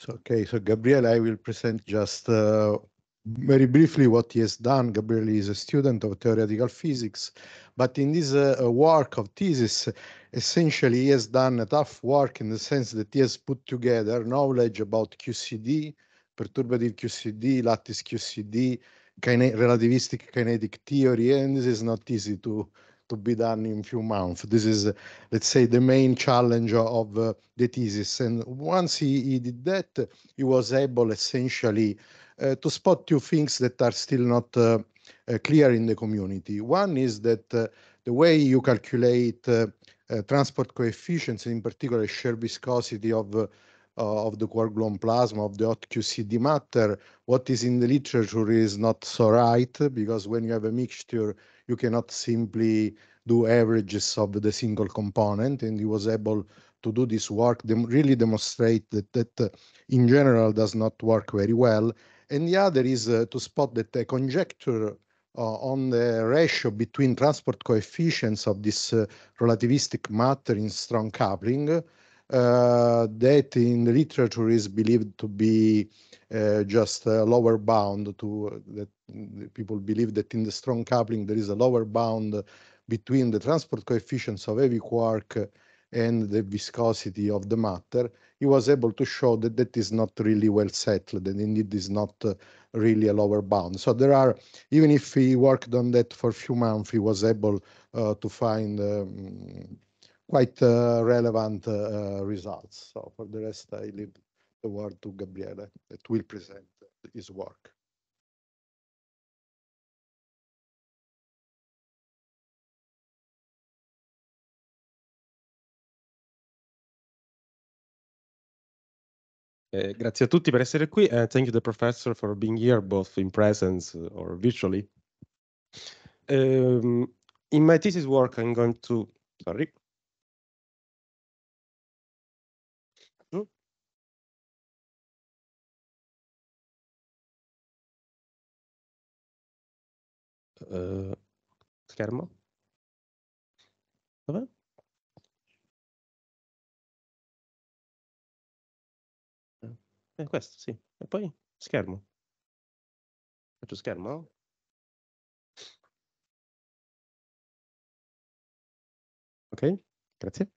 So, okay, so Gabriele, I will present just uh, very briefly what he has done. Gabriel is a student of theoretical physics, but in this uh, uh work of thesis, essentially he has done a tough work in the sense that he has put together knowledge about QCD, perturbative QCD, lattice QCD, kine relativistic kinetic theory, and this is not easy to to be done in few months. This is, let's say, the main challenge of uh, the thesis. And once he, he did that, he was able essentially uh, to spot two things that are still not uh, clear in the community. One is that the way you calculate transport coefficients, in particular shear viscosity of of the quark-gluon plasma of the hot QCD matter, what is in the literature is not so right because when you have a mixture, you cannot simply do averages of the single component, and he was able to do this work, dem really demonstrate that, that uh, in general does not work very well. And the other is uh, to spot that a conjecture uh, on the ratio between transport coefficients of this uh, relativistic matter in strong coupling uh, that in the literature is believed to be uh, just a lower bound to that people believe that in the strong coupling there is a lower bound between the transport coefficients of heavy quark and the viscosity of the matter, he was able to show that that is not really well settled and indeed is not uh, really a lower bound. So there are, even if he worked on that for a few months, he was able uh, to find um, quite uh, relevant uh, results. So for the rest, I leave the word to Gabriele that will present his work. Eh, grazie a tutti per essere qui e thank you the professor for being here both in presence eh, or virtually. Um, in my thesis work I'm going to, sorry, Uh, schermo. Dov'è? È questo, sì. E poi schermo. Faccio schermo, Okay, grazie.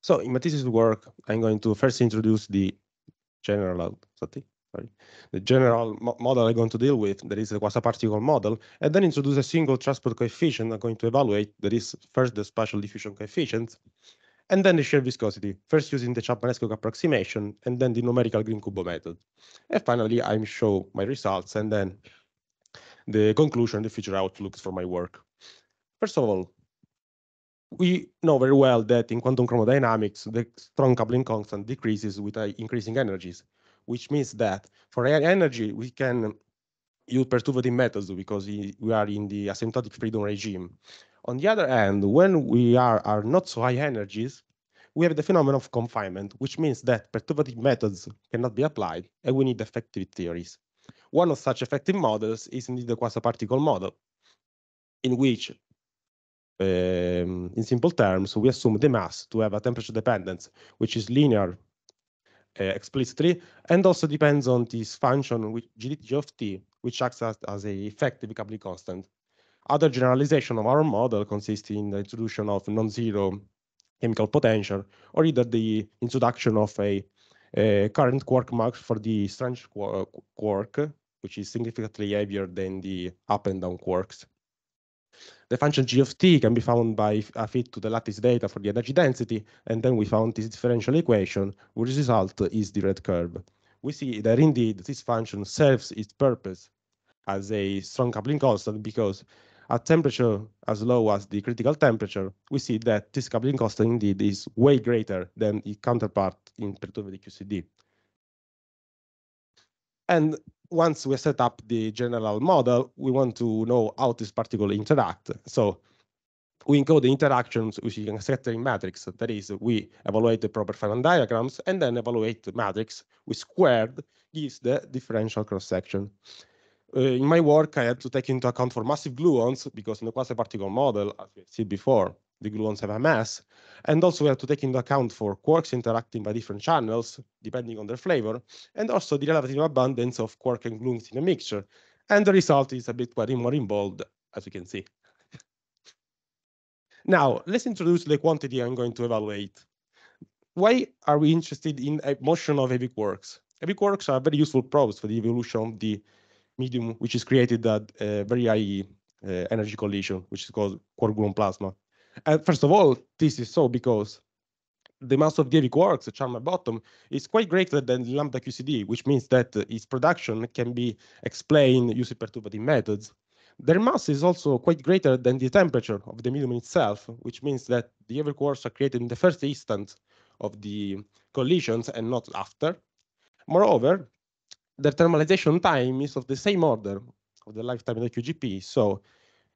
So in my work, I'm going to first introduce the general, the general model I'm going to deal with, that is the quasi-particle model, and then introduce a single transport coefficient I'm going to evaluate, that is first the spatial diffusion coefficient, and then the shear viscosity, first using the Chapman-Escock approximation and then the numerical Green Cubo method. And finally, I show my results and then the conclusion, the future outlooks for my work. First of all, we know very well that in quantum chromodynamics, the strong coupling constant decreases with uh, increasing energies, which means that for energy, we can use perturbative methods because we are in the asymptotic freedom regime. On the other hand, when we are, are not so high energies, we have the phenomenon of confinement, which means that perturbative methods cannot be applied and we need effective theories. One of such effective models is indeed the quasi-particle model, in which, um, in simple terms, we assume the mass to have a temperature dependence, which is linear uh, explicitly, and also depends on this function, which, of t, which acts as, as a effective coupling constant other generalization of our model consists in the introduction of non-zero chemical potential, or either the introduction of a, a current quark max for the strange quark, which is significantly heavier than the up and down quarks. The function g of t can be found by a fit to the lattice data for the energy density, and then we found this differential equation, whose result is the red curve. We see that indeed this function serves its purpose as a strong coupling constant because at temperature as low as the critical temperature, we see that this coupling cost indeed is way greater than the counterpart in perturbative QCD. And once we set up the general model, we want to know how these particles interact. So we encode the interactions using a scattering matrix. That is, we evaluate the proper Feynman diagrams and then evaluate the matrix. We squared gives the differential cross section uh, in my work, I had to take into account for massive gluons, because in the quasi-particle model, as we said before, the gluons have a mass. And also we have to take into account for quarks interacting by different channels, depending on their flavor, and also the relative abundance of quark and gluons in a mixture. And the result is a bit more involved, as you can see. now, let's introduce the quantity I'm going to evaluate. Why are we interested in motion of heavy quarks? Heavy quarks are very useful probes for the evolution of the medium which is created that uh, very high uh, energy collision, which is called quark gluon plasma. And first of all, this is so because the mass of DAV quarks, the charm bottom, is quite greater than lambda QCD, which means that its production can be explained using perturbative methods. Their mass is also quite greater than the temperature of the medium itself, which means that the DAV quarks are created in the first instant of the collisions and not after. Moreover, the thermalization time is of the same order of the lifetime of the QGP. So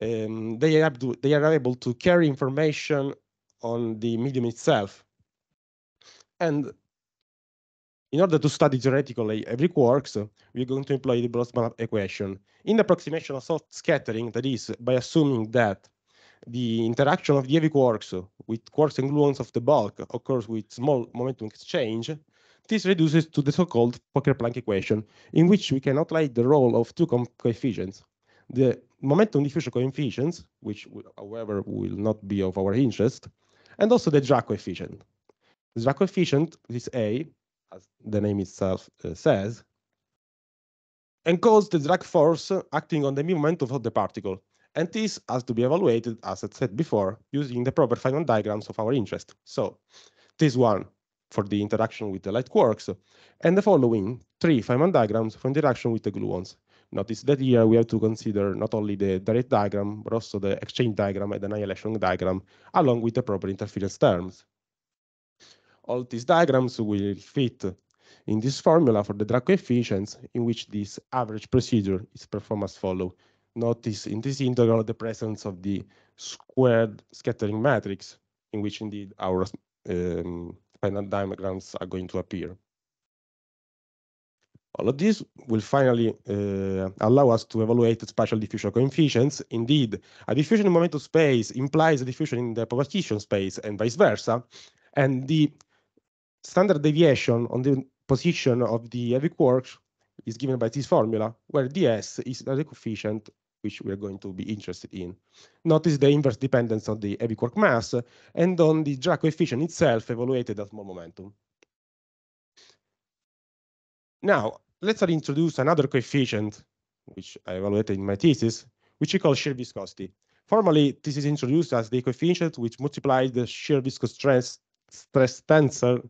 um, they, are to, they are able to carry information on the medium itself. And in order to study theoretically every quarks, we're going to employ the Boltzmann equation. In the approximation of soft scattering, that is, by assuming that the interaction of the heavy quarks with quarks and gluons of the bulk occurs with small momentum exchange, this reduces to the so-called Poker-Planck equation, in which we can outline the role of two coefficients. The momentum diffusion coefficients, which however will not be of our interest, and also the drag coefficient. The drag coefficient, this A, as the name itself uh, says, encodes the drag force acting on the momentum of the particle, and this has to be evaluated, as I said before, using the proper Feynman diagrams of our interest. So this one for the interaction with the light quarks, and the following three Feynman diagrams for interaction with the gluons. Notice that here we have to consider not only the direct diagram, but also the exchange diagram and the annihilation diagram, along with the proper interference terms. All these diagrams will fit in this formula for the drag coefficients in which this average procedure is performed as follows. Notice in this integral the presence of the squared scattering matrix, in which indeed our um, panel diagrams are going to appear. All of this will finally uh, allow us to evaluate spatial diffusion coefficients. Indeed, a diffusion in momentum space implies a diffusion in the propagation space and vice versa. And the standard deviation on the position of the heavy quarks is given by this formula, where ds is the coefficient which we are going to be interested in. Notice the inverse dependence on the heavy quark mass and on the drag coefficient itself evaluated at small momentum. Now, let's introduce another coefficient, which I evaluated in my thesis, which we call shear viscosity. Formally, this is introduced as the coefficient which multiplies the shear viscous stress, stress tensor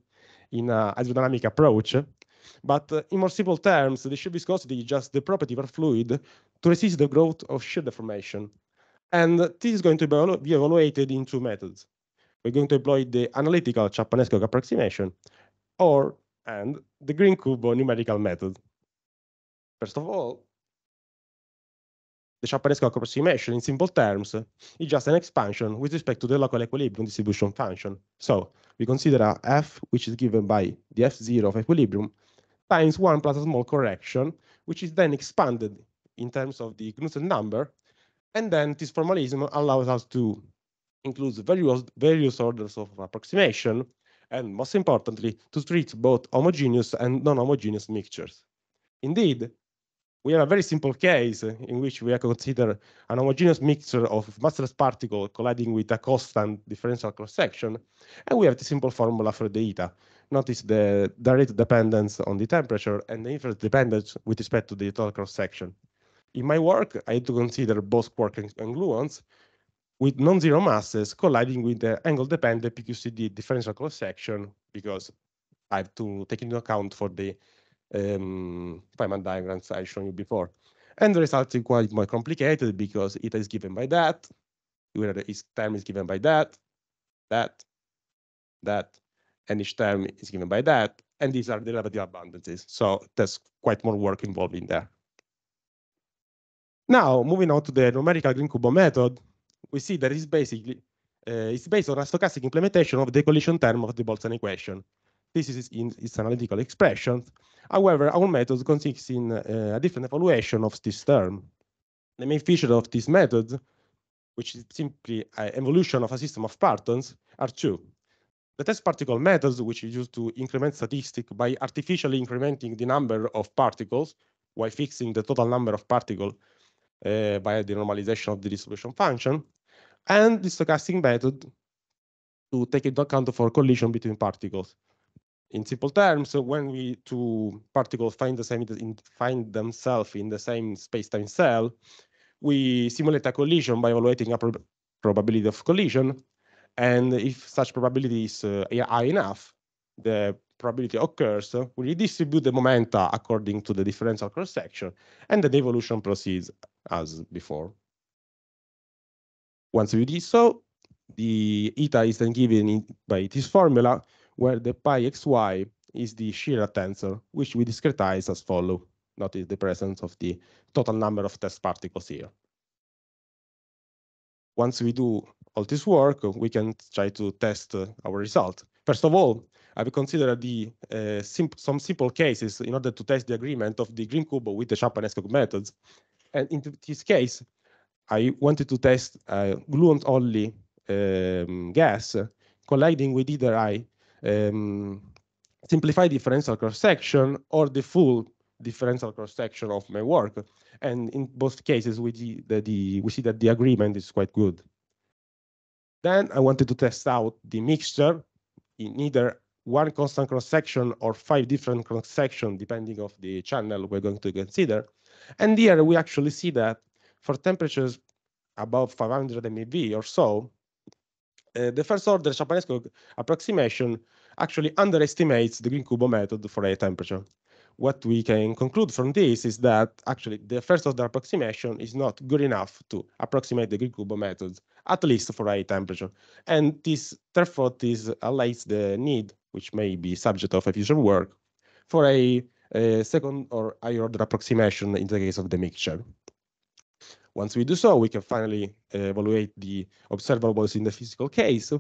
in a hydrodynamic approach. But uh, in more simple terms, the shear viscosity is just the property of our fluid to resist the growth of shear deformation. And this is going to be evaluated in two methods. We're going to employ the analytical Chapanesco approximation or and the green Cubo numerical method. First of all, the Chapanesco approximation in simple terms is just an expansion with respect to the local equilibrium distribution function. So we consider f, which is given by the f0 of equilibrium, times 1 plus a small correction, which is then expanded in terms of the Knudsen number. And then this formalism allows us to include various, various orders of approximation, and most importantly, to treat both homogeneous and non-homogeneous mixtures. Indeed, we have a very simple case in which we consider an homogeneous mixture of massless particles colliding with a constant differential cross-section, and we have the simple formula for the eta. Notice the direct dependence on the temperature and the inverse dependence with respect to the total cross-section. In my work, I had to consider both quarks and, and gluons with non-zero masses colliding with the angle-dependent PQCD differential cross-section because I have to take into account for the um, Feynman diagrams I showed you before. And the result is quite more complicated because it is given by that, where each term is given by that, that, that, and each term is given by that, and these are the relative abundances. So there's quite more work involved in there. Now, moving on to the numerical Green Cubo method, we see that it's basically uh, it's based on a stochastic implementation of the collision term of the Boltzmann equation. This is in its analytical expression. However, our method consists in uh, a different evaluation of this term. The main feature of this method, which is simply an evolution of a system of partons, are two. The test particle methods, which is used to increment statistics by artificially incrementing the number of particles while fixing the total number of particles uh, the normalization of the distribution function, and the stochastic method to take into account for collision between particles. In simple terms, when we two particles find the same find themselves in the same space-time cell, we simulate a collision by evaluating a prob probability of collision, and if such probability is uh, high enough, the probability occurs, we redistribute the momenta according to the differential cross section, and the evolution proceeds as before. Once we do so, the eta is then given by this formula, where the pi xy is the shear tensor, which we discretize as follow. Notice the presence of the total number of test particles here. Once we do all this work, we can try to test uh, our result. First of all, I will consider the, uh, simp some simple cases in order to test the agreement of the green cube with the Champanesco methods. And in this case, I wanted to test uh, gluon-only um, gas colliding with either I um, simplified differential cross-section or the full differential cross-section of my work. And in both cases, we, see the, the, we see that the agreement is quite good. Then I wanted to test out the mixture in either one constant cross-section or five different cross-section, depending of the channel we're going to consider. And here we actually see that for temperatures above 500 MeV or so, uh, the first order Shapanesco approximation actually underestimates the Green-Cubo method for air temperature. What we can conclude from this is that actually the first order approximation is not good enough to approximate the Green-Cubo method, at least for air temperature. And this, therefore, this highlights the need, which may be subject of a future work, for a a second or higher order approximation in the case of the mixture. Once we do so, we can finally evaluate the observables in the physical case,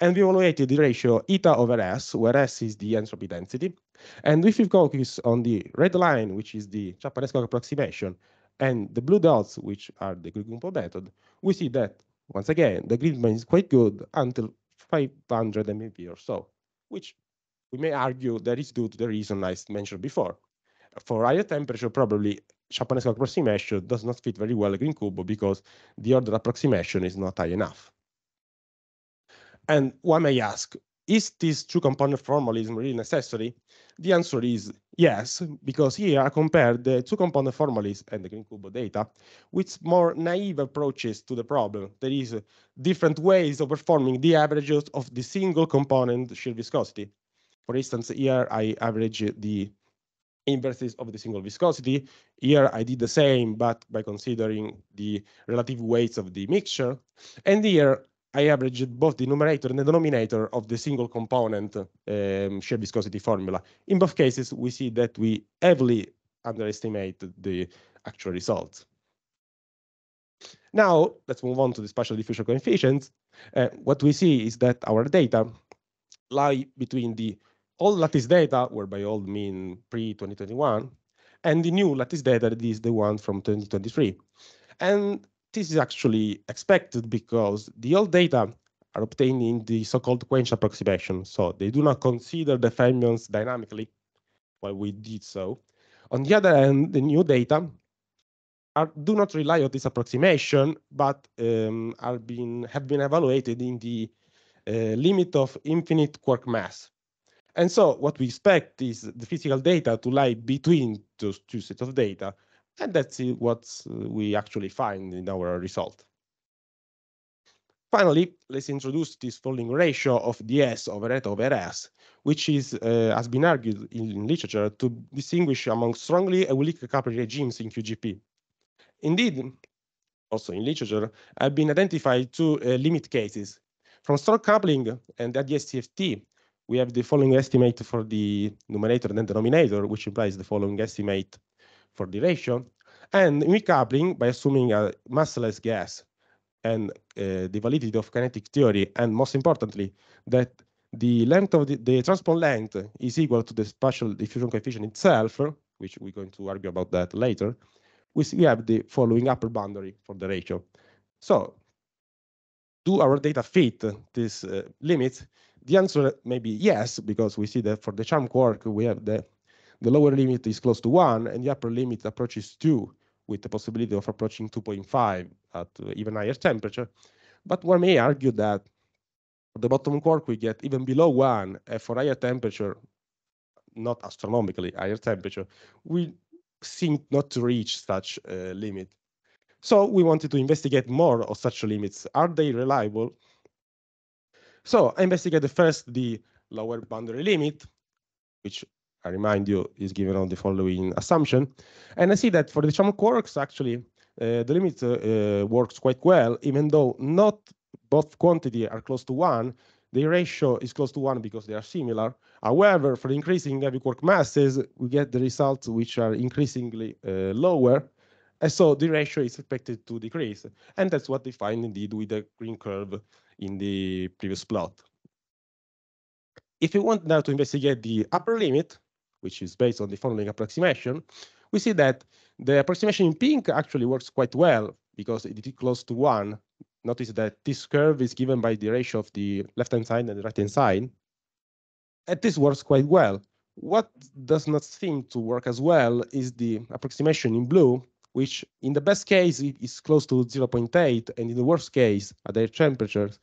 and we evaluate the ratio eta over S, where S is the entropy density. And if we focus on the red line, which is the Chapanesco approximation, and the blue dots, which are the Grigumpo method, we see that, once again, the method is quite good until 500 MeV or so, which we may argue that it's due to the reason I mentioned before. For higher temperature, probably Japanese approximation does not fit very well Green Cubo because the order approximation is not high enough. And one may ask, is this two-component formalism really necessary? The answer is yes, because here I compare the two-component formalism and the Green Cubo data with more naive approaches to the problem. There is different ways of performing the averages of the single component shear viscosity. For instance, here I average the inverses of the single viscosity. Here I did the same, but by considering the relative weights of the mixture. And here I averaged both the numerator and the denominator of the single component um, shear viscosity formula. In both cases, we see that we heavily underestimate the actual results. Now, let's move on to the spatial diffusion coefficients. Uh, what we see is that our data lie between the all lattice data were by old mean pre-2021, and the new lattice data is the one from 2023. And this is actually expected because the old data are obtained in the so-called quench approximation, so they do not consider the fermions dynamically, while we did so. On the other hand, the new data are, do not rely on this approximation, but um, are being, have been evaluated in the uh, limit of infinite quark mass. And so what we expect is the physical data to lie between those two sets of data, and that's what uh, we actually find in our result. Finally, let's introduce this folding ratio of ds over eta over s, which is, uh, has been argued in, in, literature to distinguish among strongly and weakly coupled regimes in QGP. Indeed, also in literature, have been identified two uh, limit cases. From strong coupling and the cft we have the following estimate for the numerator and denominator, which implies the following estimate for the ratio. And in coupling, by assuming a massless gas and uh, the validity of kinetic theory, and most importantly, that the length of the, the length is equal to the spatial diffusion coefficient itself, which we're going to argue about that later, we, we have the following upper boundary for the ratio. So do our data fit this uh, limit? the answer may be yes, because we see that for the charm quark, we have the, the lower limit is close to 1, and the upper limit approaches 2, with the possibility of approaching 2.5 at even higher temperature. But one may argue that for the bottom quark, we get even below 1 for higher temperature, not astronomically higher temperature. We seem not to reach such a limit. So we wanted to investigate more of such limits. Are they reliable? So I investigate first the lower boundary limit, which I remind you is given on the following assumption. And I see that for the Chum quarks, actually, uh, the limit uh, uh, works quite well, even though not both quantity are close to one, the ratio is close to one because they are similar. However, for increasing heavy quark masses, we get the results which are increasingly uh, lower. And so the ratio is expected to decrease. And that's what they find indeed with the green curve in the previous plot. If we want now to investigate the upper limit, which is based on the following approximation, we see that the approximation in pink actually works quite well because it is close to one. Notice that this curve is given by the ratio of the left-hand side and the right-hand side. And this works quite well. What does not seem to work as well is the approximation in blue which in the best case is close to 0.8, and in the worst case, at air temperatures,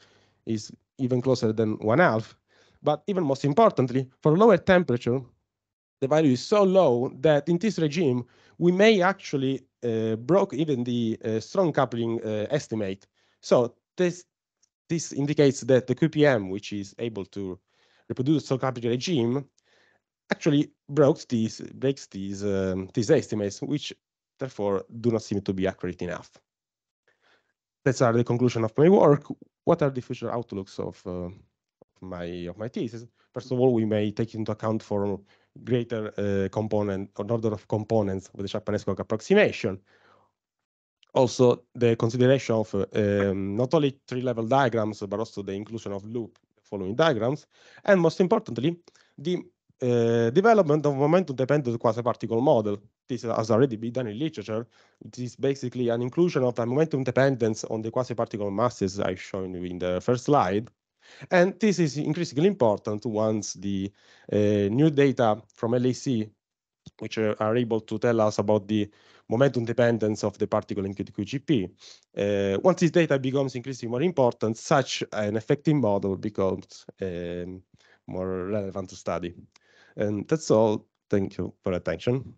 is even closer than one half. But even most importantly, for lower temperature, the value is so low that in this regime, we may actually uh, broke even the uh, strong coupling uh, estimate. So this this indicates that the QPM, which is able to reproduce strong coupling regime, actually broke these breaks these um, these estimates, which therefore do not seem to be accurate enough. That's are the conclusion of my work. What are the future outlooks of, uh, my of my thesis? First of all, we may take into account for greater uh, component or order of components with the chapman hanescock approximation. Also, the consideration of uh, um, not only three-level diagrams, but also the inclusion of loop following diagrams, and most importantly, the uh, development of momentum dependent quasi-particle model. This has already been done in literature. It is basically an inclusion of a momentum dependence on the quasi-particle masses I shown in the first slide. And this is increasingly important once the uh, new data from LAC, which eh, are able to tell us about the momentum dependence of the particle in QGP. Uh, once this data becomes increasingly more important, such an effective model becomes um, more relevant to study. And that's all. Thank you for attention.